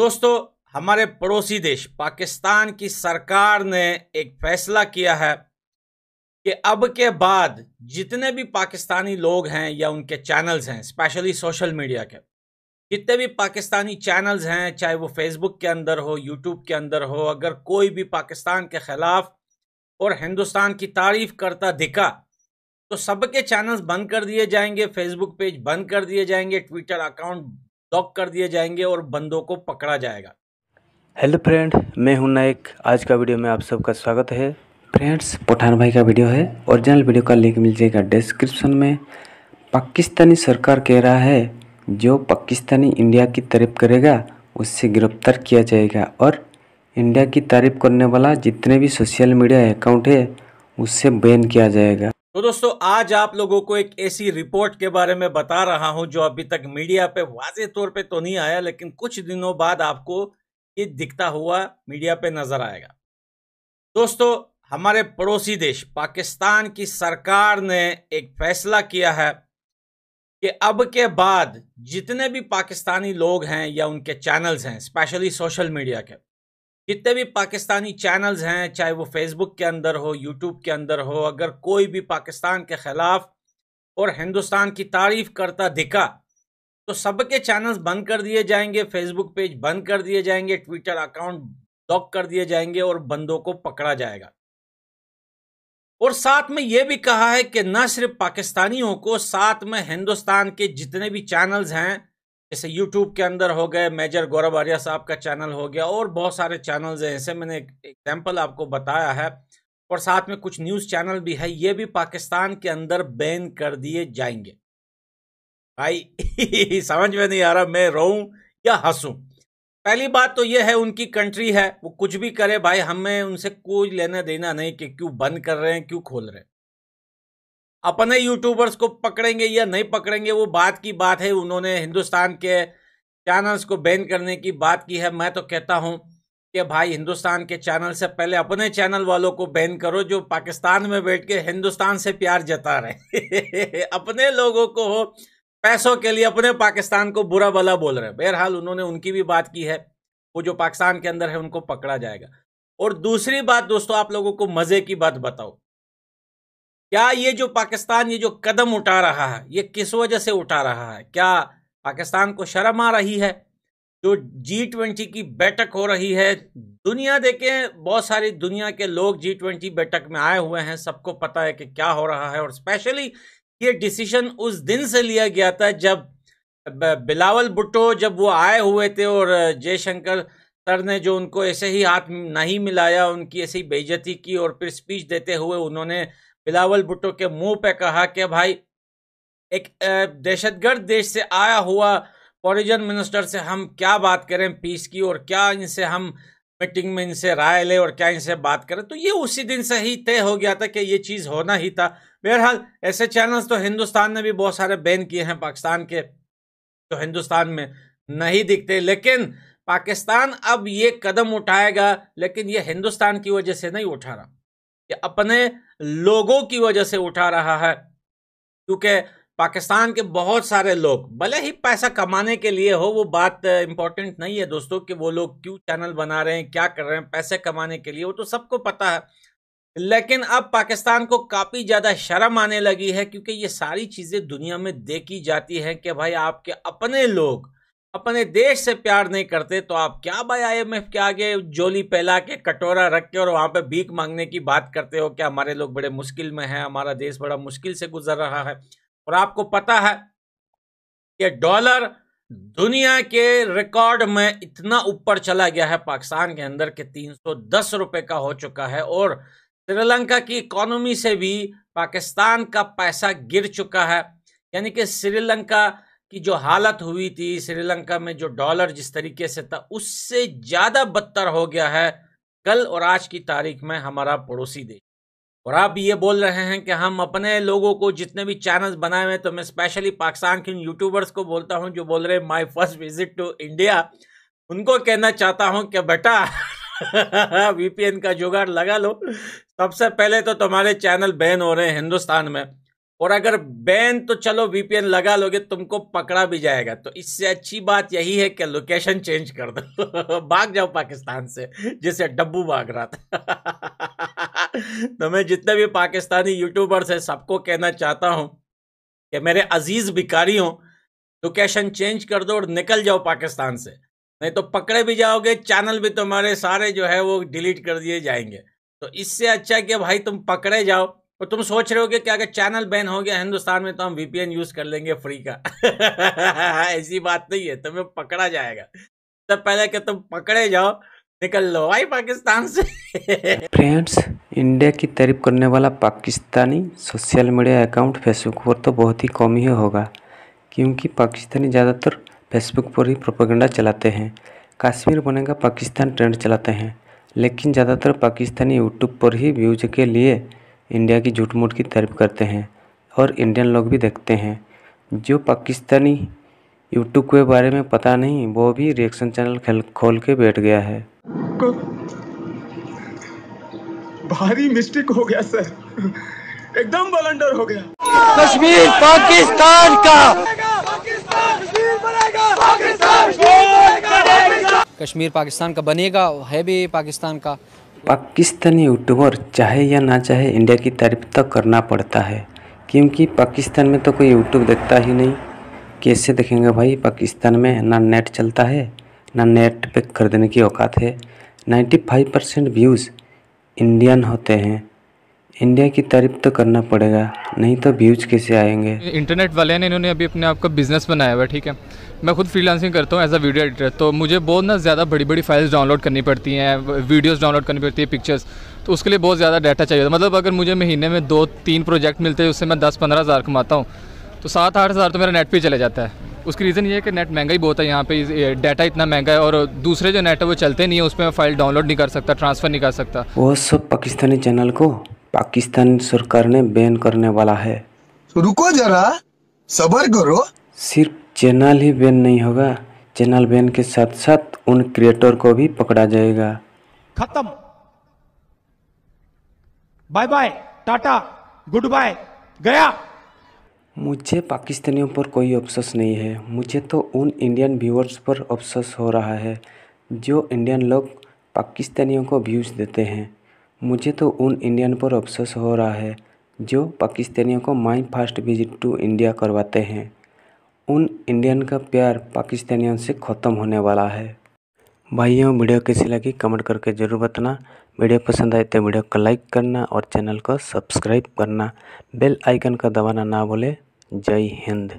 दोस्तों हमारे पड़ोसी देश पाकिस्तान की सरकार ने एक फैसला किया है कि अब के बाद जितने भी पाकिस्तानी लोग हैं या उनके चैनल्स हैं स्पेशली सोशल मीडिया के जितने भी पाकिस्तानी चैनल्स हैं चाहे वो फेसबुक के अंदर हो यूट्यूब के अंदर हो अगर कोई भी पाकिस्तान के ख़िलाफ़ और हिंदुस्तान की तारीफ करता दिखा तो सबके चैनल्स बंद कर दिए जाएंगे फेसबुक पेज बंद कर दिए जाएंगे ट्विटर अकाउंट लॉक कर दिए जाएंगे और बंदों को पकड़ा जाएगा हेलो फ्रेंड मैं हूं नायक आज का वीडियो में आप सबका स्वागत है फ्रेंड्स पठान भाई का वीडियो है ओरिजिनल वीडियो का लिंक मिल जाएगा डिस्क्रिप्शन में पाकिस्तानी सरकार कह रहा है जो पाकिस्तानी इंडिया की तारीफ करेगा उससे गिरफ्तार किया जाएगा और इंडिया की तारीफ करने वाला जितने भी सोशल मीडिया अकाउंट है उससे बैन किया जाएगा तो दोस्तों आज आप लोगों को एक ऐसी रिपोर्ट के बारे में बता रहा हूं जो अभी तक मीडिया पे वाजे तौर पे तो नहीं आया लेकिन कुछ दिनों बाद आपको ये दिखता हुआ मीडिया पे नजर आएगा दोस्तों हमारे पड़ोसी देश पाकिस्तान की सरकार ने एक फैसला किया है कि अब के बाद जितने भी पाकिस्तानी लोग हैं या उनके चैनल्स हैं स्पेशली सोशल मीडिया के जितने भी पाकिस्तानी चैनल्स हैं चाहे वो फेसबुक के अंदर हो यूट्यूब के अंदर हो अगर कोई भी पाकिस्तान के ख़िलाफ़ और हिंदुस्तान की तारीफ़ करता दिखा तो सबके चैनल्स बंद कर दिए जाएंगे फेसबुक पेज बंद कर दिए जाएंगे ट्विटर अकाउंट ब्लॉक कर दिए जाएंगे और बंदों को पकड़ा जाएगा और साथ में यह भी कहा है कि न सिर्फ पाकिस्तानियों को साथ में हिंदुस्तान के जितने भी चैनल्स हैं जैसे यूट्यूब के अंदर हो गए मेजर गौरव आर्या साहब का चैनल हो गया और बहुत सारे चैनल्स हैं ऐसे मैंने एग्जाम्पल आपको बताया है और साथ में कुछ न्यूज़ चैनल भी है ये भी पाकिस्तान के अंदर बैन कर दिए जाएंगे भाई समझ में नहीं आ रहा मैं रोऊं या हंसूं पहली बात तो ये है उनकी कंट्री है वो कुछ भी करे भाई हमें उनसे कोई लेना देना नहीं कि क्यों बंद कर रहे हैं क्यों खोल रहे हैं अपने यूट्यूबर्स को पकड़ेंगे या नहीं पकड़ेंगे वो बात की बात है उन्होंने हिंदुस्तान के चैनल्स को बैन करने की बात की है मैं तो कहता हूँ कि भाई हिंदुस्तान के चैनल से पहले अपने चैनल वालों को बैन करो जो पाकिस्तान में बैठ के हिंदुस्तान से प्यार जता रहे अपने लोगों को पैसों के लिए अपने पाकिस्तान को बुरा भला बोल रहे हैं बहरहाल उन्होंने उनकी भी बात की है वो जो पाकिस्तान के अंदर है उनको पकड़ा जाएगा और दूसरी बात दोस्तों आप लोगों को मज़े की बात बताओ क्या ये जो पाकिस्तान ये जो कदम उठा रहा है ये किस वजह से उठा रहा है क्या पाकिस्तान को शर्म आ रही है जो जी ट्वेंटी की बैठक हो रही है दुनिया देखें बहुत सारी दुनिया के लोग जी ट्वेंटी बैठक में आए हुए हैं सबको पता है कि क्या हो रहा है और स्पेशली ये डिसीजन उस दिन से लिया गया था जब बिलावल भुट्टो जब वो आए हुए थे और जयशंकर सर ने जो उनको ऐसे ही हाथ नहीं मिलाया उनकी ऐसी बेइज्जती की और फिर स्पीच देते हुए उन्होंने बिलावल भुट्टो के मुंह पे कहा कि भाई एक दहशतगर्द देश से आया हुआ फॉरिजन मिनिस्टर से हम क्या बात करें पीस की और क्या इनसे हम मीटिंग में इनसे राय ले और क्या इनसे बात करें तो ये उसी दिन से ही तय हो गया था कि ये चीज़ होना ही था बहरहाल ऐसे चैनल्स तो हिंदुस्तान ने भी बहुत सारे बैन किए हैं पाकिस्तान के तो हिंदुस्तान में नहीं दिखते लेकिन पाकिस्तान अब ये कदम उठाएगा लेकिन ये हिंदुस्तान की वजह से नहीं उठा रहा ये अपने लोगों की वजह से उठा रहा है क्योंकि पाकिस्तान के बहुत सारे लोग भले ही पैसा कमाने के लिए हो वो बात इंपॉर्टेंट नहीं है दोस्तों कि वो लोग क्यों चैनल बना रहे हैं क्या कर रहे हैं पैसे कमाने के लिए वो तो सबको पता है लेकिन अब पाकिस्तान को काफ़ी ज़्यादा शर्म आने लगी है क्योंकि ये सारी चीज़ें दुनिया में देखी जाती हैं कि भाई आपके अपने लोग अपने देश से प्यार नहीं करते तो आप क्या भाई आईएमएफ के आगे जोली पहला के कटोरा रख के और वहां पे भीख मांगने की बात करते हो कि हमारे लोग बड़े मुश्किल में हैं हमारा देश बड़ा मुश्किल से गुजर रहा है और आपको पता है कि डॉलर दुनिया के रिकॉर्ड में इतना ऊपर चला गया है पाकिस्तान के अंदर के तीन रुपए का हो चुका है और श्रीलंका की इकोनॉमी से भी पाकिस्तान का पैसा गिर चुका है यानी कि श्रीलंका कि जो हालत हुई थी श्रीलंका में जो डॉलर जिस तरीके से था उससे ज़्यादा बदतर हो गया है कल और आज की तारीख में हमारा पड़ोसी देश और आप ये बोल रहे हैं कि हम अपने लोगों को जितने भी चैनल्स बनाए हुए हैं तो मैं स्पेशली पाकिस्तान के उन यूट्यूबर्स को बोलता हूँ जो बोल रहे हैं my first visit to India उनको कहना चाहता हूँ कि बेटा वीपीएन का जुगाड़ लगा लो सबसे पहले तो तुम्हारे चैनल बैन हो रहे हैं हिंदुस्तान में और अगर बैन तो चलो वीपीएन लगा लोगे तुमको पकड़ा भी जाएगा तो इससे अच्छी बात यही है कि लोकेशन चेंज कर दो भाग जाओ पाकिस्तान से जिसे डब्बू भाग रहा था तो मैं जितने भी पाकिस्तानी यूट्यूबर्स हैं सबको कहना चाहता हूं कि मेरे अजीज भिकारी हों लोकेशन चेंज कर दो और निकल जाओ पाकिस्तान से नहीं तो पकड़े भी जाओगे चैनल भी तुम्हारे सारे जो है वो डिलीट कर दिए जाएंगे तो इससे अच्छा कि भाई तुम पकड़े जाओ और तुम सोच रहे हो कि अगर चैनल बैन हो गया हिंदुस्तान में तो हम वीपीएन यूज कर लेंगे फ्री का ऐसी बात नहीं है तुम्हें पकड़ा जाएगा तो पहले कि तुम पकड़े जाओ निकल लो भाई पाकिस्तान से फ्रेंड्स इंडिया की तारीफ करने वाला Pakistani social media account Facebook पर तो बहुत ही कम ही होगा क्योंकि पाकिस्तानी ज़्यादातर फेसबुक पर ही प्रोपेगेंडा चलाते हैं कश्मीर बनेगा पाकिस्तान ट्रेंड चलाते हैं लेकिन ज़्यादातर पाकिस्तानी यूट्यूब पर ही व्यूज के लिए इंडिया की झूठ मूठ की तारीफ़ करते हैं और इंडियन लोग भी देखते हैं जो पाकिस्तानी यूट्यूब के बारे में पता नहीं वो भी रिएक्शन चैनल खोल के बैठ गया है भारी मिस्टेक हो गया सर एकदम बलंडर हो गया कश्मीर पाकिस्तान का कश्मीर पाकिस्तान का बनेगा है भी पाकिस्तान का पाकिस्तानी यूट्यूबर चाहे या ना चाहे इंडिया की तारीफ तो करना पड़ता है क्योंकि पाकिस्तान में तो कोई यूट्यूब देखता ही नहीं कैसे देखेंगे भाई पाकिस्तान में ना नेट चलता है ना नेट पे खरीदने की औकात है 95 परसेंट व्यूज़ इंडियन होते हैं इंडिया की तारीफ तो करना पड़ेगा नहीं तो व्यूज कैसे आएंगे इंटरनेट वाले ने इन्होंने अभी अपने आप का बिजनेस बनाया हुआ है ठीक है मैं खुद फ्रीलांसिंग करता हूँ एज अ वीडियो एडिटर तो मुझे बहुत ना ज़्यादा बड़ी बड़ी फाइल्स डाउनलोड करनी पड़ती हैं वीडियोस डाउनलोड करनी पड़ती है पिक्चर्स तो उसके लिए बहुत ज़्यादा डाटा चाहिए था मतलब अगर मुझे महीने में दो तीन प्रोजेक्ट मिलते हैं उससे मैं दस पंद्रह हज़ार कमाता हूँ तो सात आठ हज़ार तो मेरा नेट पर ही चला जाता है उसकी रीज़न ये है कि नेट महंगा ही बहुत है यहाँ पे डाटा इतना महंगा है और दूसरे जो नेट है वो चलते नहीं है उसमें फाइल डाउनलोड नहीं कर सकता ट्रांसफ़र नहीं कर सकता वो सब पाकिस्तानी चैनल को पाकिस्तान सरकार ने बैन करने वाला है तो रुको जरा सबर करो सिर्फ चैनल ही बैन नहीं होगा चैनल बैन के साथ साथ उन क्रिएटर को भी पकड़ा जाएगा खत्म bye bye tata goodbye गया मुझे पाकिस्तानियों पर कोई अफसोस नहीं है मुझे तो उन इंडियन व्यूअर्स पर अफसोस हो रहा है जो इंडियन लोग पाकिस्तानियों को व्यूज़ देते हैं मुझे तो उन इंडियन पर अफसोस हो रहा है जो पाकिस्तानियों को my first visit to India करवाते हैं उन इंडियन का प्यार पाकिस्तानियों से ख़त्म होने वाला है भाइयों वीडियो कैसी लगी कमेंट करके ज़रूर बताना वीडियो पसंद आए तो वीडियो को लाइक करना और चैनल को सब्सक्राइब करना बेल आइकन का दबाना ना भूले जय हिंद